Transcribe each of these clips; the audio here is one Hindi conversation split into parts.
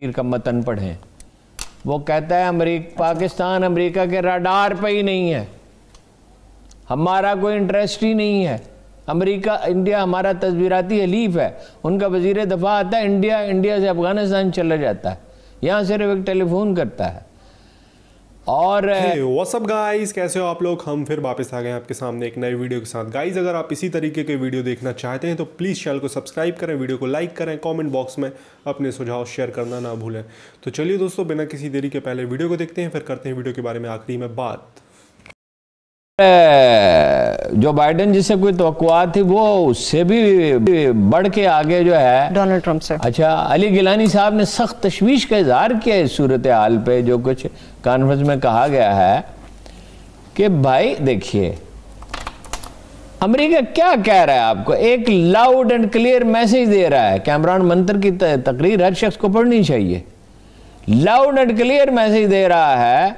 पीर का मतन पढ़ें वो कहता है अमरीक पाकिस्तान अमेरिका के राडार पे ही नहीं है हमारा कोई इंटरेस्ट ही नहीं है अमेरिका इंडिया हमारा तस्वीराती हलीफ है उनका वजीर दफा आता है इंडिया इंडिया से अफगानिस्तान चला जाता है यहाँ सिर्फ एक टेलीफोन करता है और व्हाट्सअप hey, गाइस uh, कैसे हो आप लोग हम फिर वापस आ गए हैं आपके सामने एक नए वीडियो के साथ गाइस अगर आप इसी तरीके के वीडियो देखना चाहते हैं तो प्लीज़ चैनल को सब्सक्राइब करें वीडियो को लाइक करें कमेंट बॉक्स में अपने सुझाव शेयर करना ना भूलें तो चलिए दोस्तों बिना किसी देरी के पहले वीडियो को देखते हैं फिर करते हैं वीडियो के बारे में आखिरी में बात hey. Uh, जो बाइडेन जिससे कोई तो थी वो उससे भी बढ़ के आगे जो है डोनाल्ड ट्रंप से अच्छा अली गिलानी साहब ने सख्त तशवीश का इजहार किया इस सूरत हाल पे जो कुछ कॉन्फ्रेंस में कहा गया है कि भाई देखिए अमेरिका क्या कह रहा है आपको एक लाउड एंड क्लियर मैसेज दे रहा है कैमरान मंत्र की तकरीर हर शख्स को पढ़नी चाहिए लाउड एंड क्लियर मैसेज दे रहा है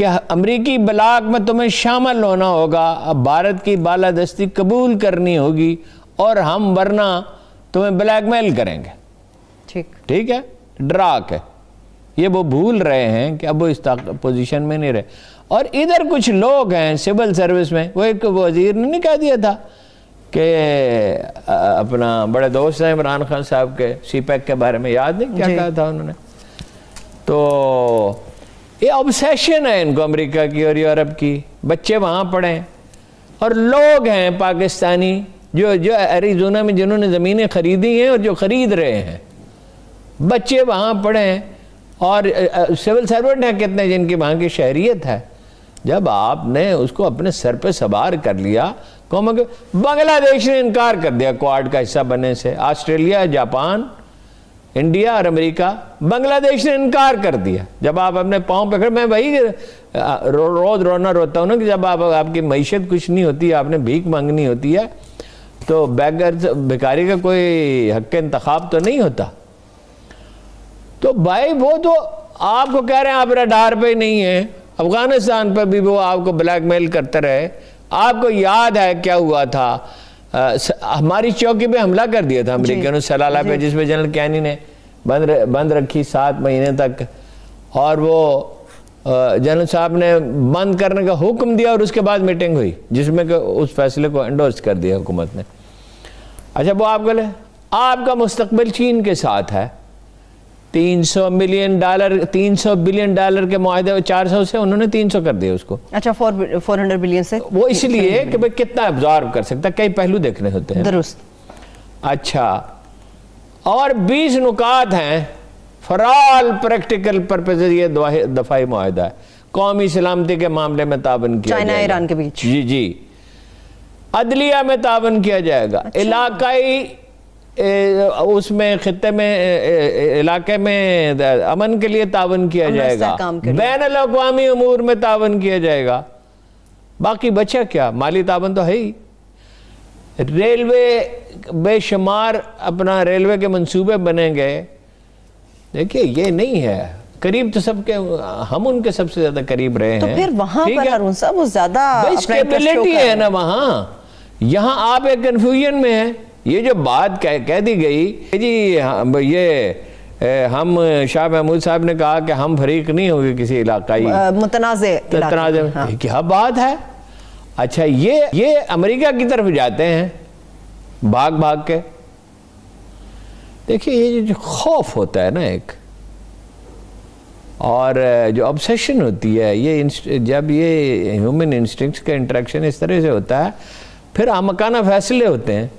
कि अमरीकी ब्लाक में तुम्हें शामिल होना होगा अब भारत की बालादस्ती कबूल करनी होगी और हम वरना तुम्हें ब्लैकमेल करेंगे ठीक ठीक है ड्राक है ये वो भूल रहे हैं कि अब वो इस पोजीशन में नहीं रहे और इधर कुछ लोग हैं सिविल सर्विस में वो एक वजीर ने नहीं कह दिया था कि अपना बड़े दोस्त हैं इमरान खान साहब के सी e के बारे में याद नहीं क्या कहा था उन्होंने तो ये ऑब्सेशन है इनको अमेरिका की और यूरोप की बच्चे वहाँ पढ़े और लोग हैं पाकिस्तानी जो जो एरिजोना में जिन्होंने ज़मीनें खरीदी हैं और जो ख़रीद रहे हैं बच्चे वहाँ पढ़े और सिविल सर्वेंट हैं कितने जिनकी वहाँ की शहरीत है जब आपने उसको अपने सर पे सवार कर लिया कौम बांग्लादेश ने इनकार कर दिया क्वाड का हिस्सा बनने से ऑस्ट्रेलिया जापान इंडिया और अमेरिका बांग्लादेश ने इनकार कर दिया जब आप अपने पाँव पकड़ मैं वही रो, रोज रोना रोता हूँ ना कि जब आप आपकी मीशत कुछ नहीं होती आपने भीख मांगनी होती है तो बैगर भिकारी का कोई हक इंतखब तो नहीं होता तो भाई वो तो आपको कह रहे हैं आप रडार पे नहीं है अफगानिस्तान पर भी वो आपको ब्लैकमेल करते रहे आपको याद है क्या हुआ था आ, हमारी चौकी पे हमला कर दिया था अमरीकनों सलाला पे जिसमें जनरल कैनी ने बंद बंद रखी सात महीने तक और वो जनरल साहब ने बंद करने का हुक्म दिया और उसके बाद मीटिंग हुई जिसमें उस फैसले को एंडोर्स कर दिया हुकूमत ने अच्छा वो आप गले आपका मुस्तबिल चीन के साथ है 300 मिलियन डॉलर 300 बिलियन डॉलर के माहे चार सौ से उन्होंने 300 कर दिया उसको अच्छा फोर फोर हंड्रेड बिलियन से वो इसलिए कि भाई कितना ऑब्जॉर्व कर सकता है कई पहलू देखने होते हैं दुरुस्त अच्छा और 20 नुकात हैं फॉर ऑल प्रैक्टिकल पर्पज ये दफाई माहिदा है कौमी सलामती के मामले में ताबन किया चाइना ईरान के बीच जी जी अदलिया में ताबन किया जाएगा अच्छा। इलाकाई उसमें खत्े में इलाके में अमन के लिए तावन किया जाएगा बैन अवी अमूर में तावन किया जाएगा बाकी बचा क्या माली तावन तो है ही रेलवे बेशुमार अपना रेलवे के मंसूबे बनेंगे देखिए ये नहीं है करीब तो सबके हम उनके सबसे ज्यादा करीब रहे तो हैं फिर वहां पर ज्यादा स्टेबिलिटी है ना वहां यहां आप एक कंफ्यूजन में है ये जो बात कह कह दी गई जी ये हम शाह महमूद साहब ने कहा कि हम फरीक नहीं होंगे किसी इलाकाई मुतनाजे तनाज़ हाँ। क्या बात है अच्छा ये ये अमेरिका की तरफ जाते हैं भाग भाग के देखिए ये जो खौफ होता है ना एक और जो ऑब्सेशन होती है ये जब ये ह्यूमन इंस्टिंक्ट्स का इंट्रैक्शन इस तरह से होता है फिर आमकाना फैसले होते हैं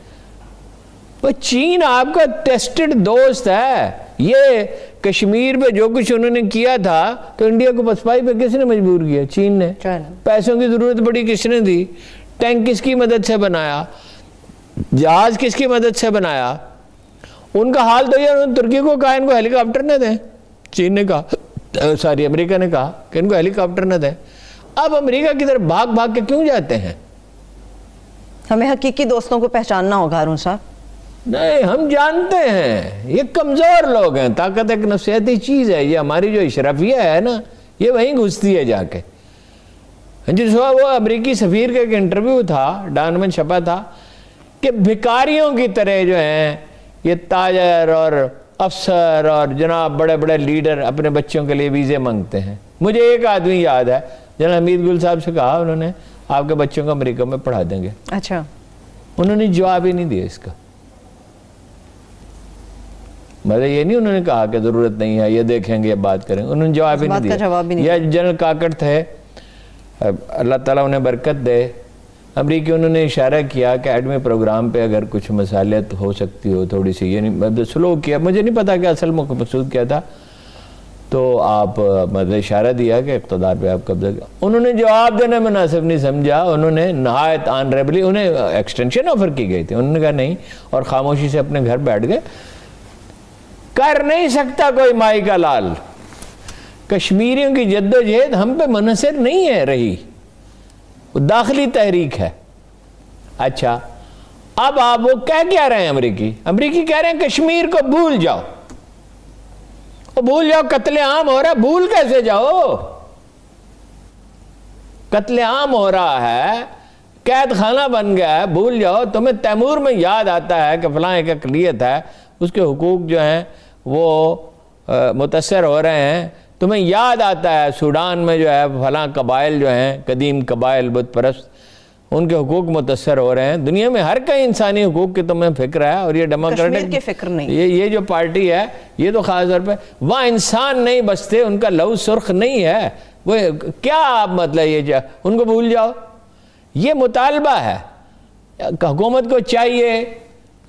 वो चीन आपका टेस्टेड दोस्त है ये कश्मीर पे जो कुछ उन्होंने किया था तो इंडिया को पसपाई पे किसने मजबूर किया चीन ने पैसों की जरूरत बड़ी किसने दी टैंक किसकी मदद से बनाया जहाज किसकी मदद से बनाया उनका हाल तो ये उन्होंने तुर्की को कहा इनको हेलीकॉप्टर न दें चीन ने कहा सॉरी अमेरिका ने कहा कि इनको हेलीकॉप्टर न दें अब अमेरिका की तरफ भाग भाग के क्यों जाते हैं हमें हकीकी दोस्तों को पहचानना होगा अरुण साहब नहीं हम जानते हैं ये कमज़ोर लोग हैं ताकत एक नफसियाती चीज़ है ये हमारी जो इशरफिया है ना ये वहीं घुसती है जाके जिस वो अमरीकी सफ़ीर का एक इंटरव्यू था डानमन छपा था कि भिकारियों की तरह जो हैं ये ताजर और अफसर और जनाब बड़े बड़े लीडर अपने बच्चों के लिए वीज़े मांगते हैं मुझे एक आदमी याद है जना हमीद गुल साहब से कहा उन्होंने आपके बच्चों को अमरीका में पढ़ा देंगे अच्छा उन्होंने जवाब ही नहीं दिया इसका मतलब ये नहीं उन्होंने कहा कि ज़रूरत नहीं है ये देखेंगे ये बात करेंगे उन्होंने जवाब ही नहीं दिया ये जनरल काकड़ थे अल्लाह ताला उन्हें बरकत दे अमरीकी उन्होंने इशारा किया कि एडमी प्रोग्राम पे अगर कुछ मसालियत हो सकती हो थोड़ी सी ये मतलब स्लो किया मुझे नहीं पता कि असल मकसूद क्या था तो आप मतलब इशारा दिया कि इकतदार पर आप कब्जा उन्होंने जवाब देना मुनासिब नहीं समझा उन्होंने नहायत आनरेबली उन्हें एक्सटेंशन ऑफर की गई थी उन्होंने कहा नहीं और ख़ामोशी से अपने घर बैठ गए कर नहीं सकता कोई माई का लाल कश्मीरियों की जद्दोजहद हम पे मुनसर नहीं है रही वो दाखिली तहरीक है अच्छा अब आप वो कह क्या रहे हैं अमरीकी अमरीकी कह रहे हैं कश्मीर को भूल जाओ वो भूल जाओ कत्ले आम हो रहा है भूल कैसे जाओ कत्ले आम हो रहा है कैद खाना बन गया है भूल जाओ तुम्हें तैमूर में याद आता है कि फलां एक अकलियत है उसके हुकूक जो हैं वो मुतसर हो रहे हैं तुम्हें याद आता है सूडान में जो है फलां कबाइल जो हैं कदीम कबाइल बुत परस्त उनके हकूक मुतसर हो रहे हैं दुनिया में हर कहीं इंसानी हकूक की तुम्हें फिक्र है और ये डेमोक्रेटिक फिक्र नहीं ये ये जो पार्टी है ये तो खास तौर पर वहाँ इंसान नहीं बसते उनका लहू सुर्ख नहीं है वो क्या आप मतलब ये जा? उनको भूल जाओ ये मुतालबा है हुकूमत को चाहिए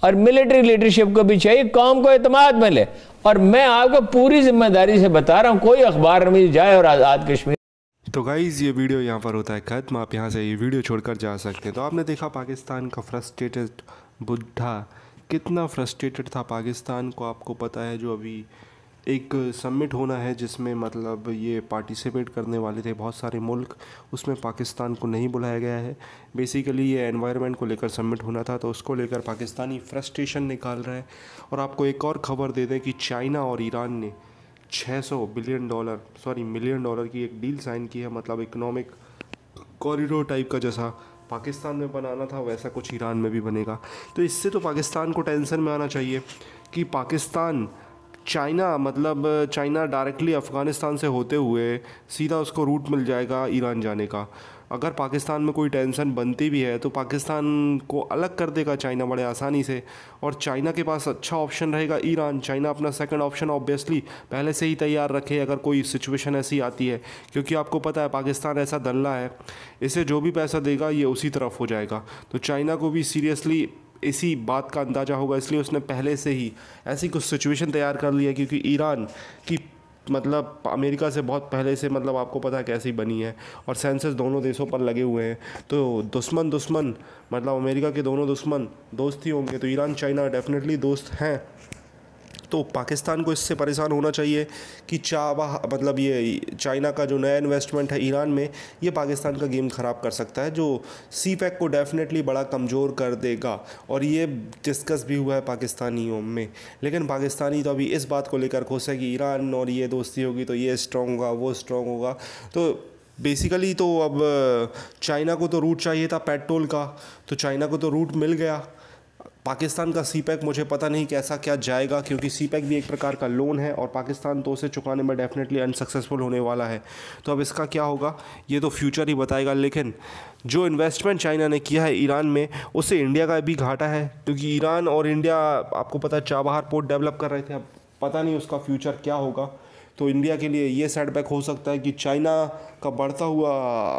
और मिलिट्री लीडरशिप को भी चाहिए कौम को अतमाद मिले और मैं आपको पूरी जिम्मेदारी से बता रहा हूँ कोई अखबार में जाए और आज़ाद कश्मीर तो गाइज़ ये वीडियो यहाँ पर होता है ख़त्म आप यहाँ से ये वीडियो छोड़कर जा सकते हैं तो आपने देखा पाकिस्तान का फ्रस्ट्रेटेड बुद्धा कितना फ्रस्ट्रेटेड था पाकिस्तान को आपको पता है जो अभी एक समिट होना है जिसमें मतलब ये पार्टिसिपेट करने वाले थे बहुत सारे मुल्क उसमें पाकिस्तान को नहीं बुलाया गया है बेसिकली ये एनवायरनमेंट को लेकर समिट होना था तो उसको लेकर पाकिस्तानी फ्रस्ट्रेशन निकाल रहा है और आपको एक और खबर दे दें कि चाइना और ईरान ने 600 billion dollar sorry million dollar की एक डील साइन की है मतलब इकोनॉमिक कॉरिडोर टाइप का जैसा पाकिस्तान में बनाना था वैसा कुछ ईरान में भी बनेगा तो इससे तो पाकिस्तान को टेंशन में आना चाहिए कि पाकिस्तान चाइना मतलब चाइना डायरेक्टली अफ़गानिस्तान से होते हुए सीधा उसको रूट मिल जाएगा ईरान जाने का अगर पाकिस्तान में कोई टेंशन बनती भी है तो पाकिस्तान को अलग कर देगा चाइना बड़े आसानी से और चाइना के पास अच्छा ऑप्शन रहेगा ईरान चाइना अपना सेकंड ऑप्शन ऑब्वियसली पहले से ही तैयार रखे अगर कोई सिचुएशन ऐसी आती है क्योंकि आपको पता है पाकिस्तान ऐसा दल्ला है इसे जो भी पैसा देगा ये उसी तरफ हो जाएगा तो चाइना को भी सीरियसली इसी बात का अंदाज़ा होगा इसलिए उसने पहले से ही ऐसी कुछ सिचुएशन तैयार कर लिया क्योंकि ईरान की मतलब अमेरिका से बहुत पहले से मतलब आपको पता है कैसी बनी है और सेंसस दोनों देशों पर लगे हुए हैं तो दुश्मन दुश्मन मतलब अमेरिका के दोनों दुश्मन दोस्त ही होंगे तो ईरान चाइना डेफिनेटली दोस्त हैं तो पाकिस्तान को इससे परेशान होना चाहिए कि चाह मतलब ये चाइना का जो नया इन्वेस्टमेंट है ईरान में ये पाकिस्तान का गेम ख़राब कर सकता है जो सी पैक को डेफिनेटली बड़ा कमज़ोर कर देगा और ये डिस्कस भी हुआ है पाकिस्तानियों में लेकिन पाकिस्तानी तो अभी इस बात को लेकर खुश है कि ईरान और ये दोस्ती होगी तो ये स्ट्रॉन्ग होगा वो स्ट्रॉन्ग होगा तो बेसिकली तो अब चाइना को तो रूट चाहिए था पेट्रोल का तो चाइना को तो रूट मिल गया पाकिस्तान का सी पैक e मुझे पता नहीं कैसा क्या जाएगा क्योंकि सी पैक e भी एक प्रकार का लोन है और पाकिस्तान तो उसे चुकाने में डेफिनेटली अनसक्सेसफुल होने वाला है तो अब इसका क्या होगा ये तो फ्यूचर ही बताएगा लेकिन जो इन्वेस्टमेंट चाइना ने किया है ईरान में उससे इंडिया का भी घाटा है क्योंकि ईरान और इंडिया आपको पता है चाबहार पोर्ट डेवलप कर रहे थे अब पता नहीं उसका फ्यूचर क्या होगा तो इंडिया के लिए ये सेटबैक हो सकता है कि चाइना का बढ़ता हुआ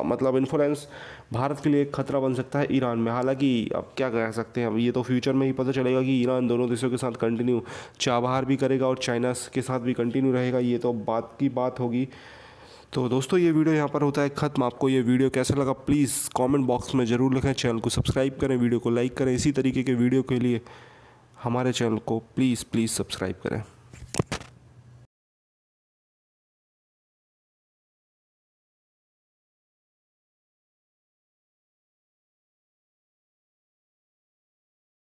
मतलब इन्फ्लुएंस भारत के लिए एक खतरा बन सकता है ईरान में हालांकि अब क्या कह सकते हैं अब ये तो फ्यूचर में ही पता चलेगा कि ईरान दोनों देशों के साथ कंटिन्यू चाबहार भी करेगा और चाइना के साथ भी कंटिन्यू रहेगा ये तो बात की बात होगी तो दोस्तों ये वीडियो यहाँ पर होता है ख़त्म आपको ये वीडियो कैसा लगा प्लीज़ कमेंट बॉक्स में ज़रूर लिखें चैनल को सब्सक्राइब करें वीडियो को लाइक करें इसी तरीके के वीडियो के लिए हमारे चैनल को प्लीज़ प्लीज़ सब्सक्राइब करें